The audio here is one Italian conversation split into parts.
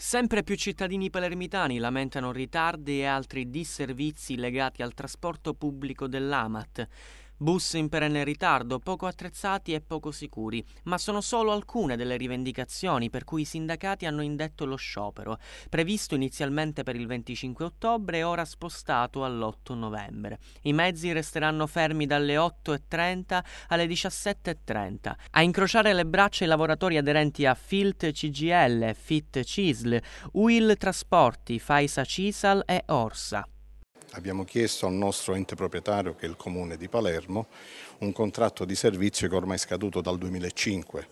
Sempre più cittadini palermitani lamentano ritardi e altri disservizi legati al trasporto pubblico dell'Amat. Bus in perenne ritardo, poco attrezzati e poco sicuri, ma sono solo alcune delle rivendicazioni per cui i sindacati hanno indetto lo sciopero, previsto inizialmente per il 25 ottobre e ora spostato all'8 novembre. I mezzi resteranno fermi dalle 8.30 alle 17.30. A incrociare le braccia i lavoratori aderenti a FILT CGL, FIT CISL, UIL Trasporti, FAISA CISAL e ORSA abbiamo chiesto al nostro ente proprietario, che è il Comune di Palermo, un contratto di servizio che ormai è scaduto dal 2005,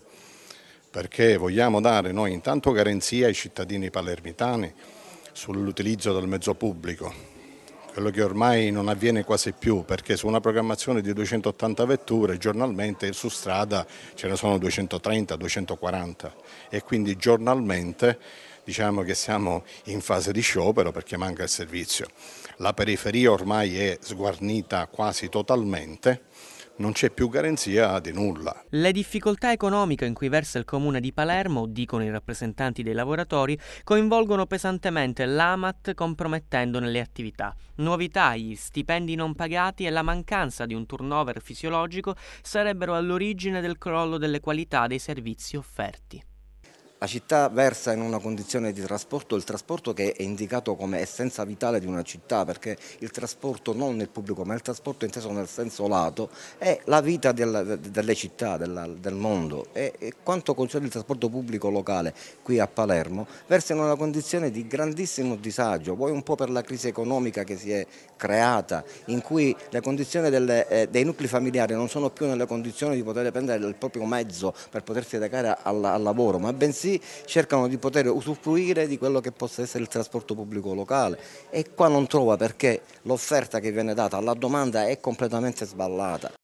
perché vogliamo dare noi intanto garanzia ai cittadini palermitani sull'utilizzo del mezzo pubblico, quello che ormai non avviene quasi più perché su una programmazione di 280 vetture giornalmente su strada ce ne sono 230, 240 e quindi giornalmente diciamo che siamo in fase di sciopero perché manca il servizio. La periferia ormai è sguarnita quasi totalmente non c'è più garanzia di nulla. Le difficoltà economiche in cui versa il comune di Palermo, dicono i rappresentanti dei lavoratori, coinvolgono pesantemente l'AMAT compromettendone le attività. Nuovi tagli, stipendi non pagati e la mancanza di un turnover fisiologico sarebbero all'origine del crollo delle qualità dei servizi offerti. La città versa in una condizione di trasporto, il trasporto che è indicato come essenza vitale di una città, perché il trasporto non il pubblico, ma il trasporto inteso nel senso lato, è la vita della, delle città, della, del mondo. E, e quanto concerne il trasporto pubblico locale qui a Palermo, versa in una condizione di grandissimo disagio, vuoi un po' per la crisi economica che si è creata, in cui le condizioni delle, eh, dei nuclei familiari non sono più nelle condizioni di poter prendere il proprio mezzo per potersi recare al, al lavoro, ma bensì ragazzi cercano di poter usufruire di quello che possa essere il trasporto pubblico locale e qua non trova perché l'offerta che viene data alla domanda è completamente sballata.